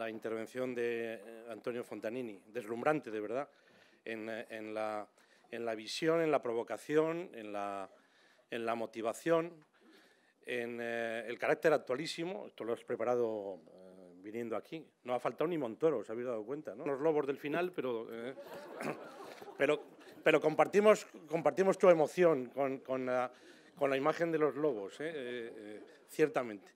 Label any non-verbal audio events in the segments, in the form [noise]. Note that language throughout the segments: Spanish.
la intervención de eh, Antonio Fontanini, deslumbrante de verdad, eh, en, la, visión, en la provocación, en la, motivación, en eh, el carácter actualísimo, esto lo has preparado viniendo aquí, no ha faltado ni Montoro, os habéis dado cuenta, ¿no? Los lobos del final, pero, [coughs] pero, compartimos, compartimos tu emoción con, con la imagen de los lobos, ciertamente.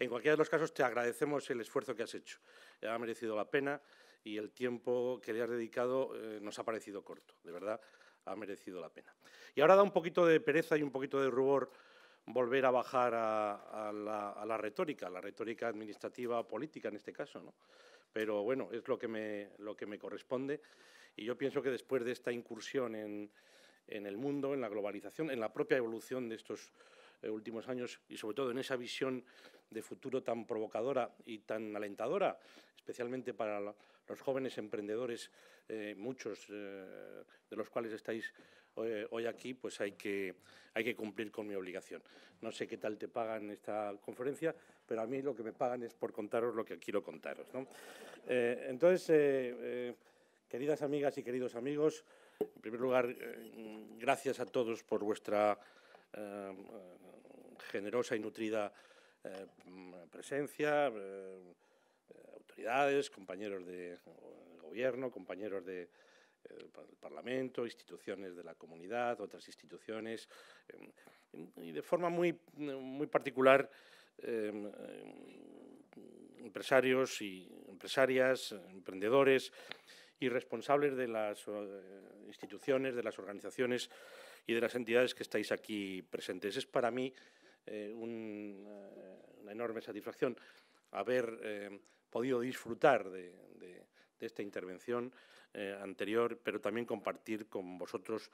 En cualquiera de los casos, te agradecemos el esfuerzo que has hecho. Eh, ha merecido la pena y el tiempo que le has dedicado eh, nos ha parecido corto. De verdad, ha merecido la pena. Y ahora da un poquito de pereza y un poquito de rubor volver a bajar a, la, retórica, la retórica administrativa política en este caso, Pero bueno, es lo que me, corresponde y yo pienso que después de esta incursión en el mundo, en la globalización, en la propia evolución de estos últimos años y sobre todo en esa visión de futuro tan provocadora y tan alentadora, especialmente para los jóvenes emprendedores, eh, muchos eh, de los cuales estáis eh, hoy, aquí, pues hay que, hay que cumplir con mi obligación. No sé qué tal te pagan esta conferencia, pero a mí lo que me pagan es por contaros lo que quiero contaros. entonces, queridas amigas y queridos amigos, en primer lugar, gracias a todos por vuestra eh, generosa y nutrida eh, presencia, eh, autoridades, compañeros de gobierno, compañeros del Parlamento, instituciones de la comunidad, otras instituciones, y de forma muy, muy particular empresarios y empresarias, emprendedores y responsables de las instituciones, de las organizaciones y de las entidades que estáis aquí presentes. Es para mí eh, eh, una enorme satisfacción haber eh, podido disfrutar de, esta intervención anterior, pero también compartir con vosotros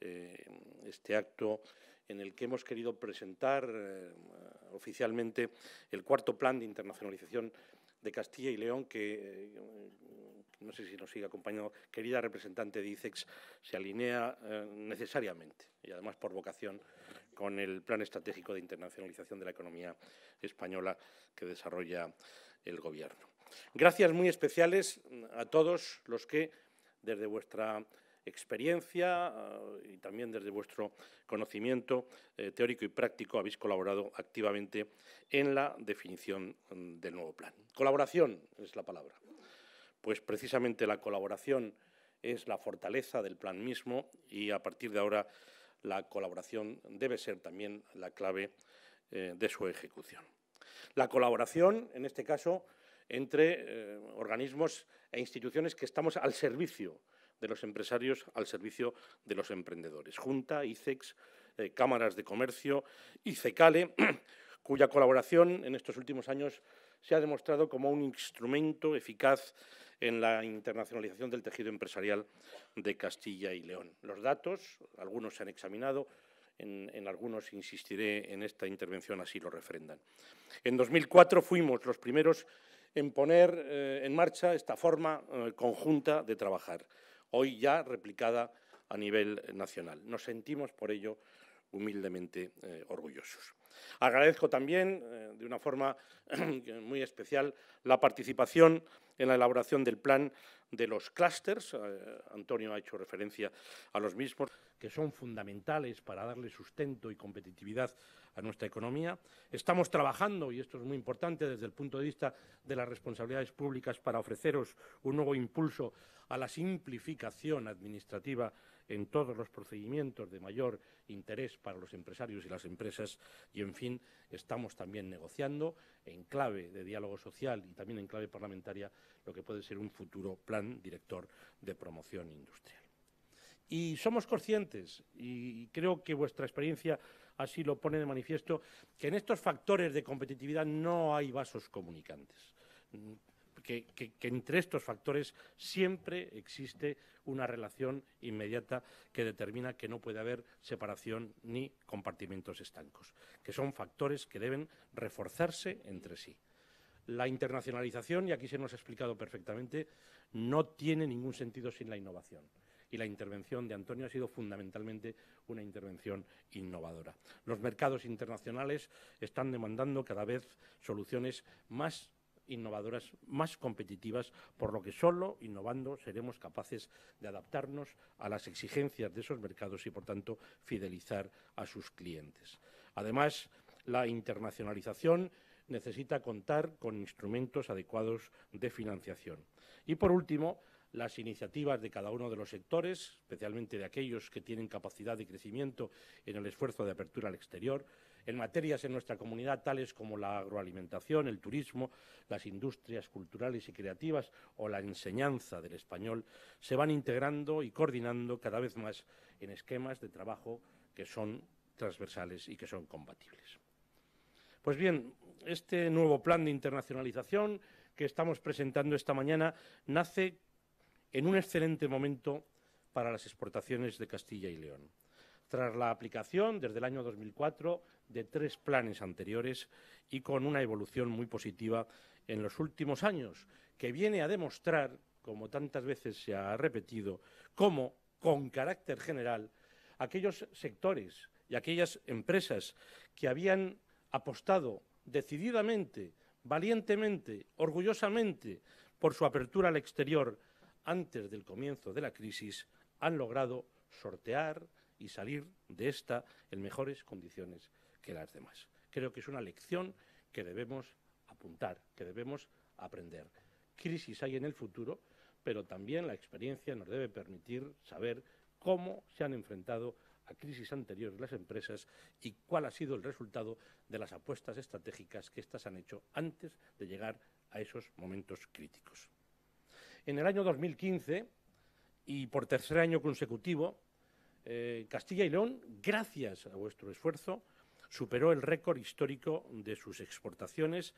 este acto en el que hemos querido presentar oficialmente el cuarto plan de internacionalización de Castilla y León, que eh, no sé si nos sigue acompañando, querida representante de ICEX, se alinea eh, necesariamente y además por vocación con el Plan Estratégico de Internacionalización de la Economía Española que desarrolla el Gobierno. Gracias muy especiales a todos los que desde vuestra experiencia eh, y también desde vuestro conocimiento eh, teórico y práctico habéis colaborado activamente en la definición mm, del nuevo plan. Colaboración es la palabra. Pues precisamente la colaboración es la fortaleza del plan mismo y a partir de ahora la colaboración debe ser también la clave eh, de su ejecución. La colaboración, en este caso, entre organismos e instituciones que estamos al servicio de los empresarios al servicio de los emprendedores. Junta, ICEX, eh, Cámaras de Comercio, y CECALE, [clears throat] cuya colaboración en estos últimos años se ha demostrado como un instrumento eficaz en la internacionalización del tejido empresarial de Castilla y León. Los datos, algunos se han examinado, en, algunos insistiré en esta intervención, así lo refrendan. En 2004 fuimos los primeros en poner eh, en marcha esta forma eh, conjunta de trabajar hoy ya replicada a nivel nacional. Nos sentimos por ello humildemente eh, orgullosos. Agradezco también, eh, de una forma [clears throat] muy especial, la participación en la elaboración del plan de los clústeres. Eh, Antonio ha hecho referencia a los mismos, que son fundamentales para darle sustento y competitividad a nuestra economía. Estamos trabajando, y esto es muy importante desde el punto de vista de las responsabilidades públicas, para ofreceros un nuevo impulso a la simplificación administrativa en todos los procedimientos de mayor interés para los empresarios y las empresas y, en fin, estamos también negociando en clave de diálogo social y también en clave parlamentaria lo que puede ser un futuro plan director de promoción industrial. Y somos conscientes, y creo que vuestra experiencia así lo pone de manifiesto, que en estos factores de competitividad no hay vasos comunicantes. Mm, que, entre estos factores siempre existe una relación inmediata que determina que no puede haber separación ni compartimentos estancos, que son factores que deben reforzarse entre sí. La internacionalización, y aquí se nos ha explicado perfectamente, no tiene ningún sentido sin la innovación y la intervención de Antonio ha sido fundamentalmente una intervención innovadora. Los mercados internacionales están demandando cada vez soluciones más innovadoras, más competitivas, por lo que solo innovando seremos capaces de adaptarnos a las exigencias de esos mercados y, por tanto, fidelizar a sus clientes. Además, la internacionalización necesita contar con instrumentos adecuados de financiación. Y, por último, las iniciativas de cada uno de los sectores, especialmente de aquellos que tienen capacidad de crecimiento en el esfuerzo de apertura al exterior, en materias en nuestra comunidad tales como la agroalimentación, el turismo, las industrias culturales y creativas o la enseñanza del español, se van integrando y coordinando cada vez más en esquemas de trabajo que son transversales y que son compatibles. Pues bien, este nuevo plan de internacionalización que estamos presentando esta mañana nace en un excelente momento para las exportaciones de Castilla y León, tras la aplicación desde el año 2004 de tres planes anteriores y con una evolución muy positiva en los últimos años, que viene a demostrar, como tantas veces se ha repetido, cómo, con carácter general, aquellos sectores y aquellas empresas que habían apostado decididamente, valientemente, orgullosamente por su apertura al exterior antes del comienzo de la crisis han logrado sortear y salir de esta en mejores condiciones que las demás. Creo que es una lección que debemos apuntar, que debemos aprender. Crisis hay en el futuro, pero también la experiencia nos debe permitir saber cómo se han enfrentado a crisis anteriores las empresas y cuál ha sido el resultado de las apuestas estratégicas que éstas han hecho antes de llegar a esos momentos críticos en el año 2015 y por tercer año consecutivo, eh, Castilla y León, gracias a vuestro esfuerzo, superó el récord histórico de sus exportaciones,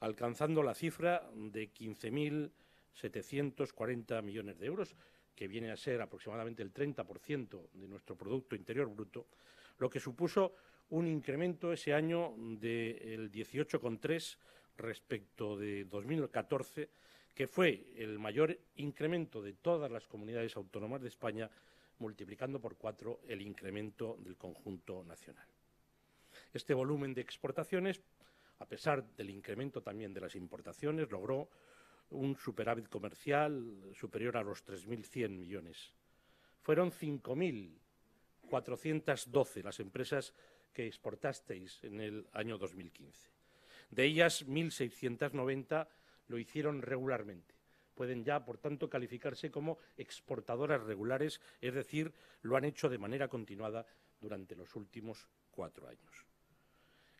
alcanzando la cifra de 15.740 millones de euros, que viene a ser aproximadamente el 30% de nuestro Producto Interior Bruto, lo que supuso un incremento ese año del 18,3 respecto de 2014 que fue el mayor incremento de todas las comunidades autónomas de España, multiplicando por cuatro el incremento del conjunto nacional. Este volumen de exportaciones, a pesar del incremento también de las importaciones, logró un superávit comercial superior a los 3.100 millones. Fueron 5.412 las empresas que exportasteis en el año 2015. De ellas, 1.690 lo hicieron regularmente. Pueden ya, por tanto, calificarse como exportadoras regulares, es decir, lo han hecho de manera continuada durante los últimos cuatro años.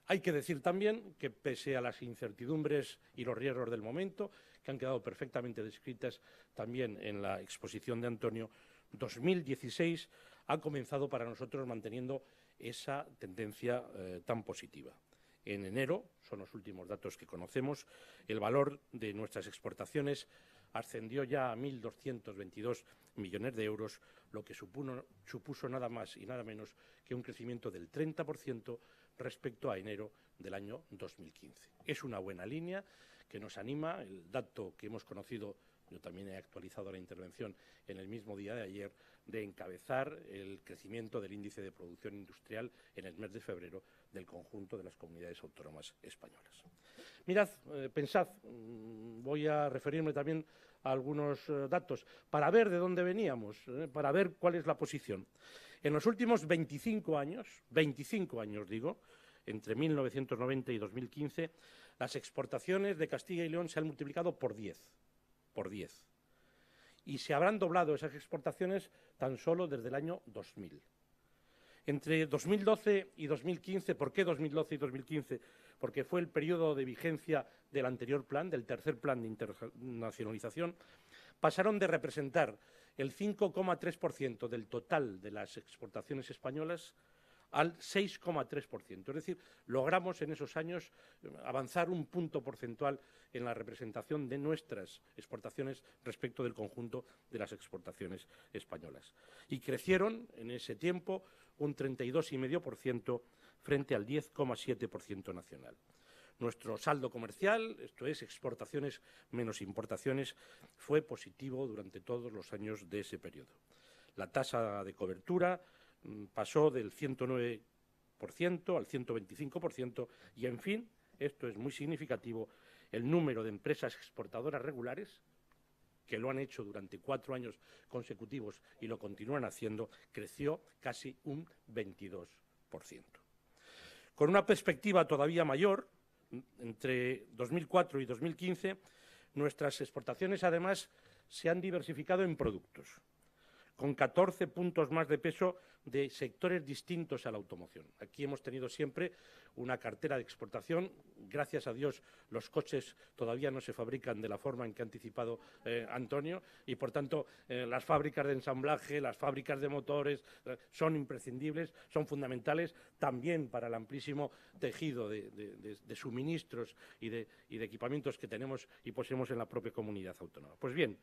Hay que decir también que, pese a las incertidumbres y los riesgos del momento, que han quedado perfectamente descritas también en la exposición de Antonio, 2016 ha comenzado para nosotros manteniendo esa tendencia eh, tan positiva en enero, son los últimos datos que conocemos, el valor de nuestras exportaciones ascendió ya a 1.222 millones de euros, lo que supuso nada más y nada menos que un crecimiento del 30% respecto a enero del año 2015. Es una buena línea que nos anima. El dato que hemos conocido, yo también he actualizado la intervención en el mismo día de ayer, de encabezar el crecimiento del índice de producción industrial en el mes de febrero del conjunto de las comunidades autónomas españolas. Mirad, eh, pensad, mm, voy a referirme también a algunos eh, datos para ver de dónde veníamos, eh, para ver cuál es la posición. En los últimos 25 años, 25 años digo, entre 1990 y 2015, las exportaciones de Castilla y León se han multiplicado por 10, por 10. Y se habrán doblado esas exportaciones tan solo desde el año 2000. Entre 2012 y 2015, ¿por qué 2012 y 2015? Porque fue el periodo de vigencia del anterior plan, del tercer plan de internacionalización, pasaron de representar el 5,3% del total de las exportaciones españolas al 6,3%. Es decir, logramos en esos años eh, avanzar un punto porcentual en la representación de nuestras exportaciones respecto del conjunto de las exportaciones españolas. Y crecieron en ese tiempo un 32,5% frente al 10,7% nacional. Nuestro saldo comercial, esto es exportaciones menos importaciones, fue positivo durante todos los años de ese periodo. La tasa de cobertura mm, pasó del 109% al 125% y, en fin, esto es muy significativo, el número de empresas exportadoras regulares, que lo han hecho durante cuatro años consecutivos y lo continúan haciendo, creció casi un 22%. Con una perspectiva todavía mayor, mm, entre 2004 y 2015, nuestras exportaciones, además, se han diversificado en productos con 14 puntos más de peso de sectores distintos a la automoción. Aquí hemos tenido siempre una cartera de exportación. Gracias a Dios los coches todavía no se fabrican de la forma en que ha anticipado eh, Antonio y, por tanto, eh, las fábricas de ensamblaje, las fábricas de motores eh, son imprescindibles, son fundamentales también para el amplísimo tejido de, suministros y de, y de equipamientos que tenemos y poseemos en la propia comunidad autónoma. Pues bien,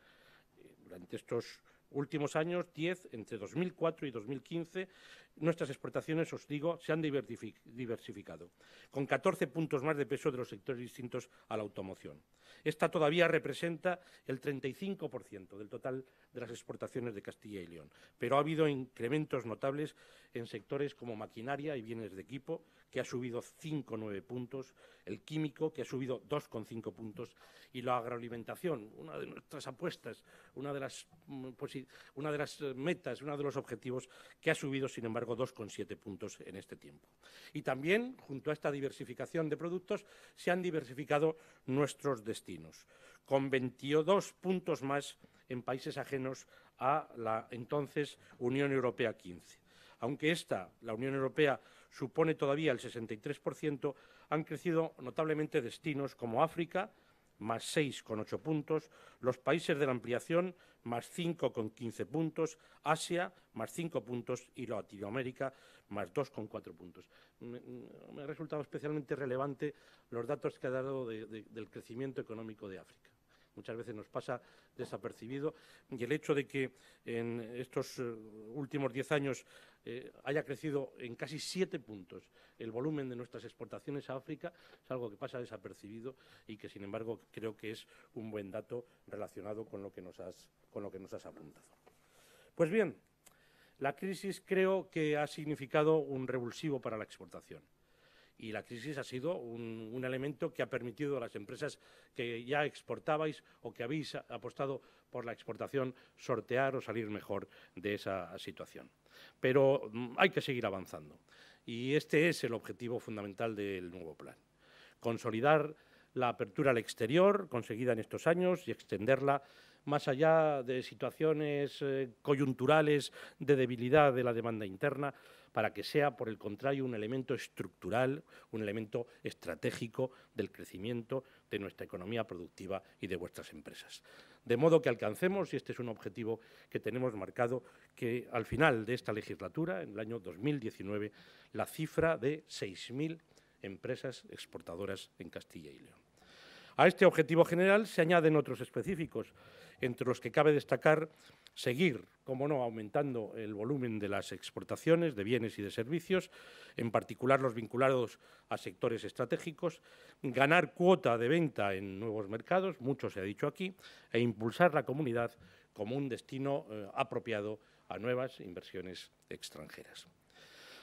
durante estos últimos años, 10, entre 2004 y 2015, nuestras exportaciones, os digo, se han diversificado, con 14 puntos más de peso de los sectores distintos a la automoción. Esta todavía representa el 35% del total de las exportaciones de Castilla y León, pero ha habido incrementos notables en sectores como maquinaria y bienes de equipo, que ha subido 5,9 puntos, el químico, que ha subido 2,5 puntos, y la agroalimentación, una de nuestras apuestas, una de las mm, posibilidades una de las eh, metas, uno de los objetivos que ha subido, sin embargo, 2,7 puntos en este tiempo. Y también, junto a esta diversificación de productos, se han diversificado nuestros destinos, con 22 puntos más en países ajenos a la entonces Unión Europea 15. Aunque esta, la Unión Europea, supone todavía el 63%, han crecido notablemente destinos como África, más 6,8 puntos, los países de la ampliación más 5,15 puntos, Asia más 5 puntos y Latinoamérica más 2,4 puntos. Me, mm, mm, me, ha resultado especialmente relevante los datos que ha dado del crecimiento económico de África. Muchas veces nos pasa desapercibido y el hecho de que en estos eh, últimos diez años eh, haya crecido en casi siete puntos el volumen de nuestras exportaciones a África, es algo que pasa desapercibido y que, sin embargo, creo que es un buen dato relacionado con lo que nos con lo que nos has apuntado. Pues bien, la crisis creo que ha significado un revulsivo para la exportación y la crisis ha sido un, elemento que ha permitido a las empresas que ya exportabais o que habéis apostado por la exportación sortear o salir mejor de esa situación. Pero mm, hay que seguir avanzando y este es el objetivo fundamental del nuevo plan. Consolidar la apertura al exterior conseguida en estos años y extenderla más allá de situaciones eh, coyunturales de debilidad de la demanda interna, para que sea, por el contrario, un elemento estructural, un elemento estratégico del crecimiento de nuestra economía productiva y de vuestras empresas. De modo que alcancemos, y este es un objetivo que tenemos marcado, que al final de esta legislatura, en el año 2019, la cifra de 6.000 empresas exportadoras en Castilla y León. A este objetivo general se añaden otros específicos, entre los que cabe destacar seguir, como no, aumentando el volumen de las exportaciones de bienes y de servicios, en particular los vinculados a sectores estratégicos, ganar cuota de venta en nuevos mercados, mucho se ha dicho aquí, e impulsar la comunidad como un destino eh, apropiado a nuevas inversiones extranjeras.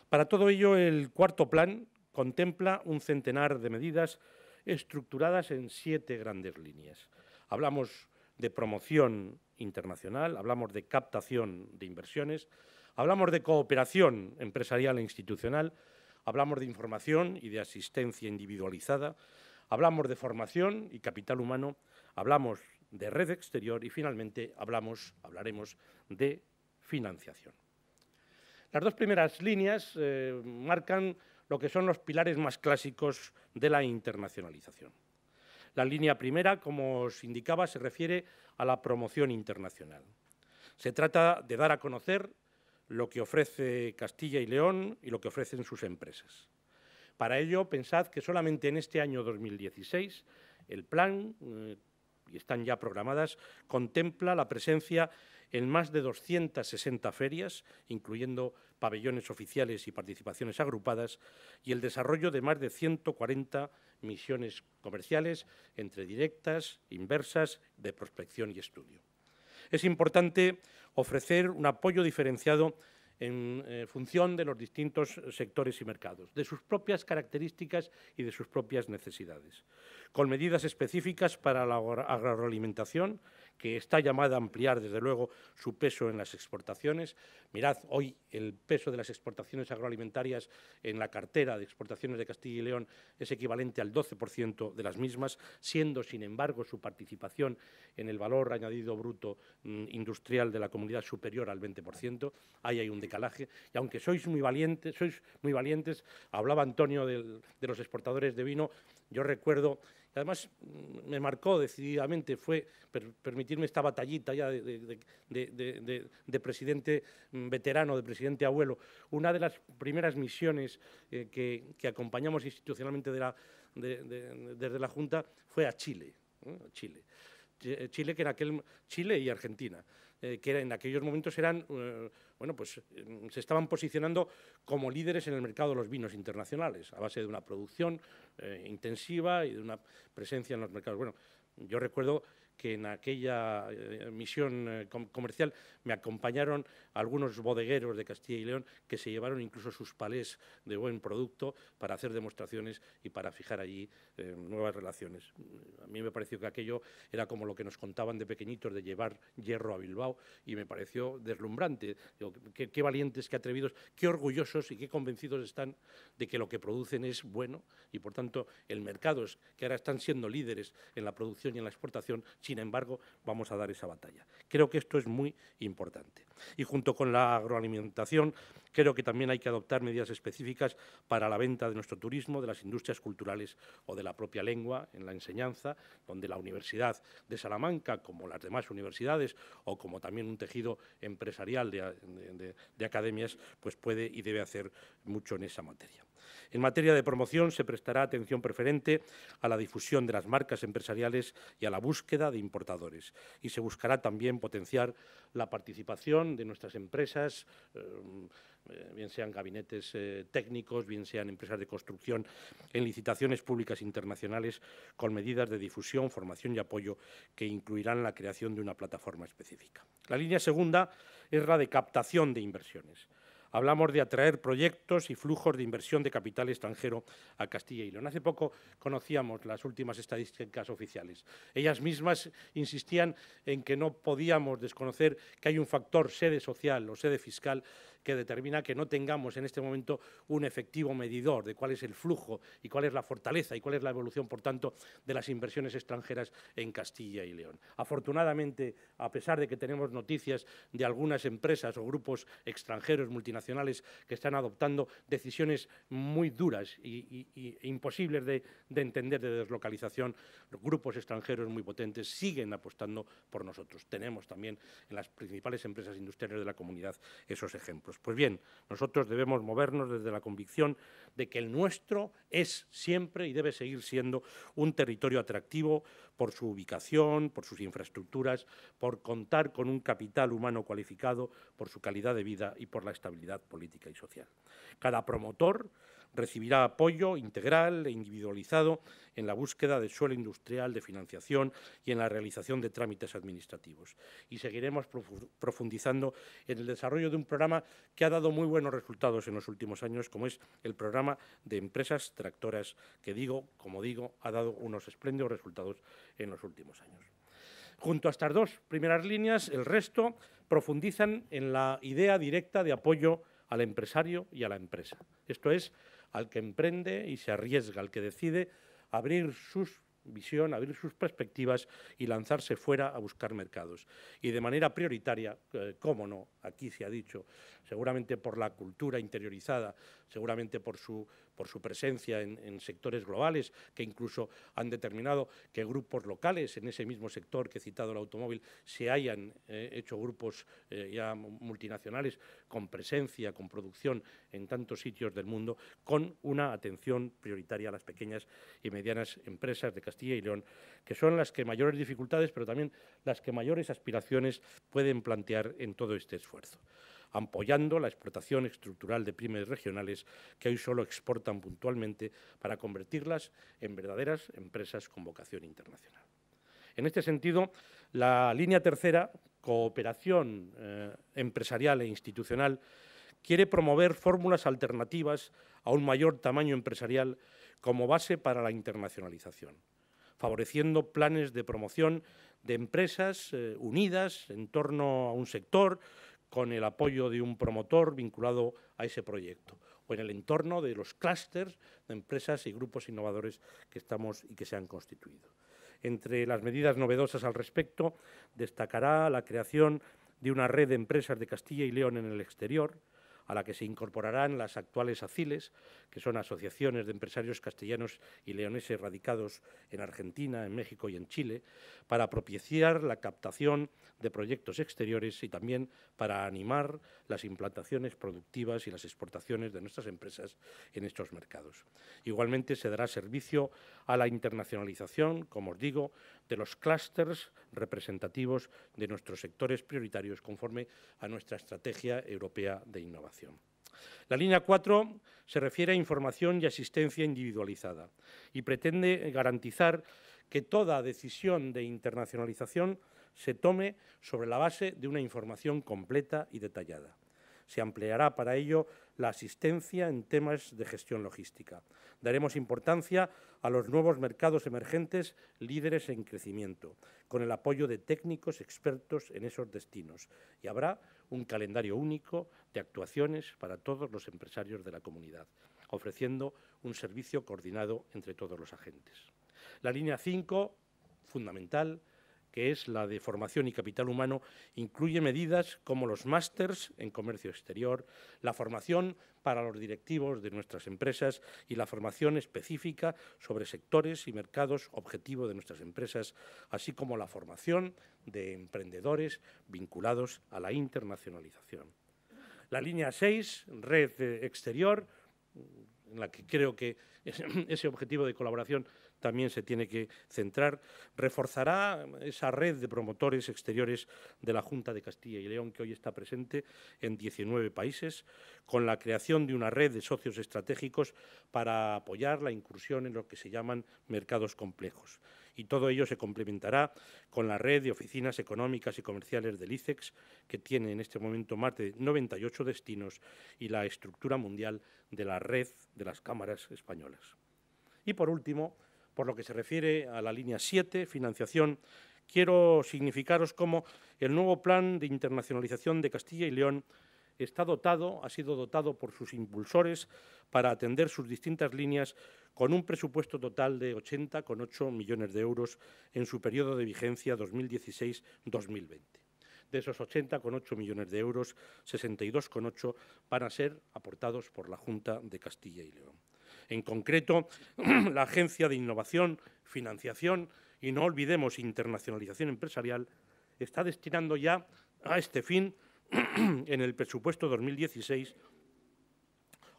Para todo ello, el cuarto plan contempla un centenar de medidas estructuradas en siete grandes líneas. Hablamos de promoción internacional, hablamos de captación de inversiones, hablamos de cooperación empresarial e institucional, hablamos de información y de asistencia individualizada, hablamos de formación y capital humano, hablamos de red exterior y finalmente hablamos, hablaremos de financiación. Las dos primeras líneas eh, marcan lo que son los pilares más clásicos de la internacionalización. La línea primera, como os indicaba, se refiere a la promoción internacional. Se trata de dar a conocer lo que ofrece Castilla y León y lo que ofrecen sus empresas. Para ello, pensad que solamente en este año 2016 el plan, eh, y están ya programadas, contempla la presencia en más de 260 ferias, incluyendo pabellones oficiales y participaciones agrupadas, y el desarrollo de más de 140 misiones comerciales entre directas, inversas, de prospección y estudio. Es importante ofrecer un apoyo diferenciado en eh, función de los distintos sectores y mercados, de sus propias características y de sus propias necesidades, con medidas específicas para la agroalimentación, que está llamada a ampliar, desde luego, su peso en las exportaciones. Mirad, hoy el peso de las exportaciones agroalimentarias en la cartera de exportaciones de Castilla y León es equivalente al 12% de las mismas, siendo, sin embargo, su participación en el valor añadido bruto mm, industrial de la comunidad superior al 20%. Ahí hay un decalaje. Y aunque sois muy valientes, sois muy valientes hablaba Antonio de los exportadores de vino, yo recuerdo, además mm, me marcó decididamente, fue permitirme esta batallita ya de, presidente mm, veterano, de presidente abuelo. Una de las primeras misiones eh, que, acompañamos institucionalmente desde la Junta fue a Chile. Chile. Chile, que era aquel Chile y Argentina. Eh, que en aquellos momentos eran, eh, bueno, pues em, se estaban posicionando como líderes en el mercado de los vinos internacionales, a base de una producción eh, intensiva y de una presencia en los mercados. Bueno, yo recuerdo que en aquella eh, misión eh, comercial me acompañaron algunos bodegueros de Castilla y León que se llevaron incluso sus palés de buen producto para hacer demostraciones y para fijar allí eh, nuevas relaciones. A mí me pareció que aquello era como lo que nos contaban de pequeñitos de llevar hierro a Bilbao y me pareció deslumbrante. qué, valientes, qué atrevidos, qué orgullosos y qué convencidos están de que lo que producen es bueno y por tanto el mercado que ahora están siendo líderes en la producción y en la exportación sin embargo, vamos a dar esa batalla. Creo que esto es muy importante. Y junto con la agroalimentación, creo que también hay que adoptar medidas específicas para la venta de nuestro turismo, de las industrias culturales o de la propia lengua en la enseñanza, donde la Universidad de Salamanca, como las demás universidades o como también un tejido empresarial de, academias, pues puede y debe hacer mucho en esa materia. En materia de promoción se prestará atención preferente a la difusión de las marcas empresariales y a la búsqueda de importadores. Y se buscará también potenciar la participación de nuestras empresas, eh, eh, bien sean gabinetes eh, técnicos, bien sean empresas de construcción, en licitaciones públicas internacionales con medidas de difusión, formación y apoyo que incluirán la creación de una plataforma específica. La línea segunda es la de captación de inversiones. Hablamos de atraer proyectos y flujos de inversión de capital extranjero a Castilla y León. Hace poco conocíamos las últimas estadísticas oficiales. Ellas mismas insistían en que no podíamos desconocer que hay un factor sede social o sede fiscal que determina que no tengamos en este momento un efectivo medidor de cuál es el flujo y cuál es la fortaleza y cuál es la evolución, por tanto, de las inversiones extranjeras en Castilla y León. Afortunadamente, a pesar de que tenemos noticias de algunas empresas o grupos extranjeros multinacionales que están adoptando decisiones muy duras e imposibles de entender de deslocalización, los grupos extranjeros muy potentes siguen apostando por nosotros. Tenemos también en las principales empresas industriales de la comunidad esos ejemplos. Pues bien, nosotros debemos movernos desde la convicción de que el nuestro es siempre y debe seguir siendo un territorio atractivo por su ubicación, por sus infraestructuras, por contar con un capital humano cualificado, por su calidad de vida y por la estabilidad política y social. Cada promotor recibirá apoyo integral e individualizado en la búsqueda de suelo industrial, de financiación y en la realización de trámites administrativos. Y seguiremos profundizando en el desarrollo de un programa que ha dado muy buenos resultados en los últimos años, como es el programa de empresas tractoras, que digo, como digo, ha dado unos espléndidos resultados en los últimos años. Junto a estas dos primeras líneas, el resto profundizan en la idea directa de apoyo al empresario y a la empresa. Esto es, al que emprende y se arriesga, al que decide abrir su visión, abrir sus perspectivas y lanzarse fuera a buscar mercados. Y de manera prioritaria, eh, cómo no, aquí se ha dicho, seguramente por la cultura interiorizada, seguramente por su, presencia en, sectores globales que incluso han determinado que grupos locales en ese mismo sector que he citado el automóvil se hayan eh, hecho grupos eh, ya multinacionales con presencia, con producción en tantos sitios del mundo, con una atención prioritaria a las pequeñas y medianas empresas de Castilla y León, que son las que mayores dificultades, pero también las que mayores aspiraciones pueden plantear en todo este esfuerzo apoyando la explotación estructural de pymes regionales que hoy solo exportan puntualmente para convertirlas en verdaderas empresas con vocación internacional. En este sentido, la línea tercera, cooperación eh, empresarial e institucional, quiere promover fórmulas alternativas a un mayor tamaño empresarial como base para la internacionalización, favoreciendo planes de promoción de empresas eh, unidas en torno a un sector con el apoyo de un promotor vinculado a ese proyecto o en el entorno de los clústeres de empresas y grupos innovadores que estamos y que se han constituido. Entre las medidas novedosas al respecto, destacará la creación de una red de empresas de Castilla y León en el exterior, a la que se incorporarán las actuales ACILES, que son asociaciones de empresarios castellanos y leoneses radicados en Argentina, en México y en Chile, para propiciar la captación de proyectos exteriores y también para animar las implantaciones productivas y las exportaciones de nuestras empresas en estos mercados. Igualmente se dará servicio a la internacionalización, como os digo, de los clústeres representativos de nuestros sectores prioritarios conforme a nuestra estrategia europea de innovación. La línea 4 se refiere a información y asistencia individualizada y pretende garantizar que toda decisión de internacionalización se tome sobre la base de una información completa y detallada. Se ampliará para ello la asistencia en temas de gestión logística. Daremos importancia a los nuevos mercados emergentes líderes en crecimiento, con el apoyo de técnicos expertos en esos destinos. Y habrá un calendario único de actuaciones para todos los empresarios de la comunidad, ofreciendo un servicio coordinado entre todos los agentes. La línea 5, fundamental, que es la de formación y capital humano, incluye medidas como los másters en comercio exterior, la formación para los directivos de nuestras empresas y la formación específica sobre sectores y mercados objetivo de nuestras empresas, así como la formación de emprendedores vinculados a la internacionalización. La línea 6, red eh, exterior, en la que creo que [laughs] ese objetivo de colaboración también se tiene que centrar. Reforzará esa red de promotores exteriores de la Junta de Castilla y León, que hoy está presente en 19 países, con la creación de una red de socios estratégicos para apoyar la incursión en lo que se llaman mercados complejos y todo ello se complementará con la red de oficinas económicas y comerciales del ICEX, que tiene en este momento más de 98 destinos, y la estructura mundial de la red de las cámaras españolas. Y por último, por lo que se refiere a la línea 7, financiación, quiero significaros cómo el nuevo plan de internacionalización de Castilla y León está dotado, ha sido dotado por sus impulsores para atender sus distintas líneas con un presupuesto total de 80,8 millones de euros en su periodo de vigencia 2016-2020. De esos 80,8 millones de euros, 62,8 van a ser aportados por la Junta de Castilla y León en concreto [clears throat] la Agencia de Innovación, Financiación y, no olvidemos, Internacionalización Empresarial, está destinando ya a este fin [clears throat] en el presupuesto 2016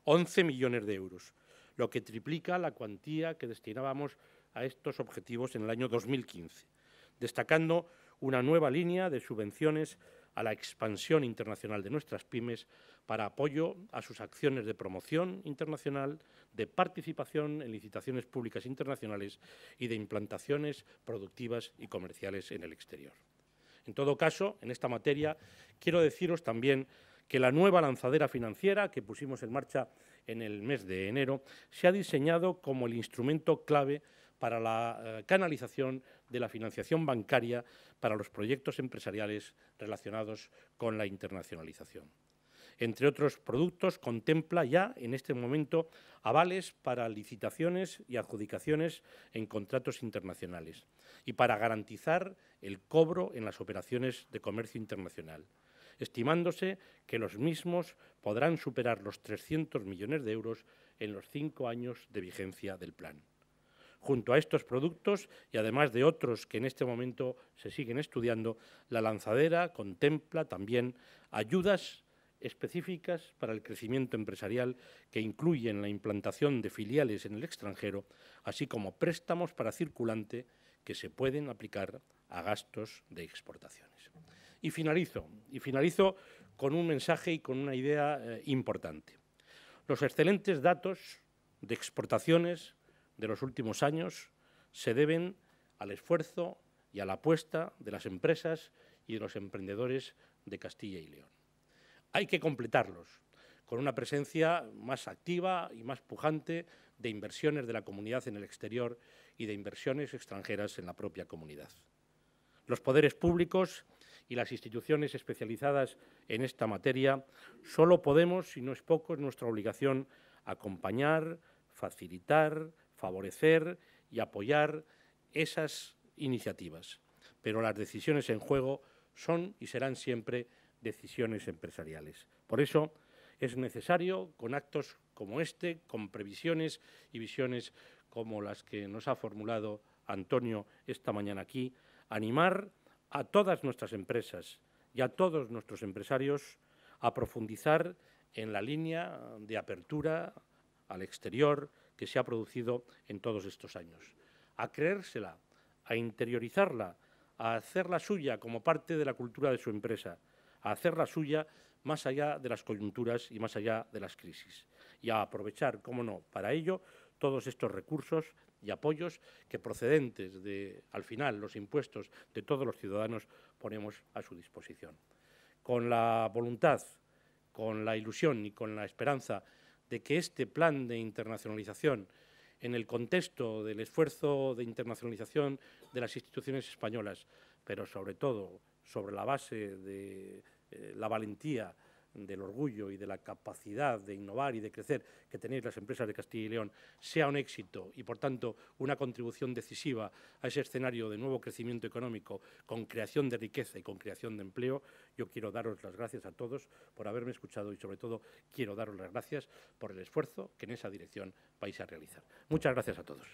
11 millones de euros, lo que triplica la cuantía que destinábamos a estos objetivos en el año 2015, destacando una nueva línea de subvenciones a la expansión internacional de nuestras pymes para apoyo a sus acciones de promoción internacional, de participación en licitaciones públicas internacionales y de implantaciones productivas y comerciales en el exterior. En todo caso, en esta materia, quiero deciros también que la nueva lanzadera financiera que pusimos en marcha en el mes de enero se ha diseñado como el instrumento clave para la eh, canalización de la financiación bancaria para los proyectos empresariales relacionados con la internacionalización. Entre otros productos, contempla ya en este momento avales para licitaciones y adjudicaciones en contratos internacionales y para garantizar el cobro en las operaciones de comercio internacional, estimándose que los mismos podrán superar los 300 millones de euros en los cinco años de vigencia del plan. Junto a estos productos y además de otros que en este momento se siguen estudiando, la lanzadera contempla también ayudas específicas para el crecimiento empresarial que incluyen la implantación de filiales en el extranjero, así como préstamos para circulante que se pueden aplicar a gastos de exportaciones. Y finalizo, y con un mensaje y con una idea eh, importante. Los excelentes datos de exportaciones de los últimos años se deben al esfuerzo y a la apuesta de las empresas y de los emprendedores de Castilla y León. Hay que completarlos con una presencia más activa y más pujante de inversiones de la comunidad en el exterior y de inversiones extranjeras en la propia comunidad. Los poderes públicos y las instituciones especializadas en esta materia solo podemos, si no es poco, es nuestra obligación acompañar, facilitar, favorecer y apoyar esas iniciativas. Pero las decisiones en juego son y serán siempre decisiones empresariales. Por eso es necesario, con actos como este, con previsiones y visiones como las que nos ha formulado Antonio esta mañana aquí, animar a todas nuestras empresas y a todos nuestros empresarios a profundizar en la línea de apertura al exterior, que se ha producido en todos estos años. A creérsela, a interiorizarla, a hacerla suya como parte de la cultura de su empresa, a hacerla suya más allá de las coyunturas y más allá de las crisis, y a aprovechar, cómo no, para ello todos estos recursos y apoyos que procedentes de, al final, los impuestos de todos los ciudadanos ponemos a su disposición. Con la voluntad, con la ilusión y con la esperanza de que este plan de internacionalización, en el contexto del esfuerzo de internacionalización de las instituciones españolas, pero sobre todo sobre la base de eh, la valentía del orgullo y de la capacidad de innovar y de crecer que tenéis las empresas de Castilla y León sea un éxito y, por tanto, una contribución decisiva a ese escenario de nuevo crecimiento económico con creación de riqueza y con creación de empleo, yo quiero daros las gracias a todos por haberme escuchado y, sobre todo, quiero daros las gracias por el esfuerzo que en esa dirección vais a realizar. Muchas gracias a todos.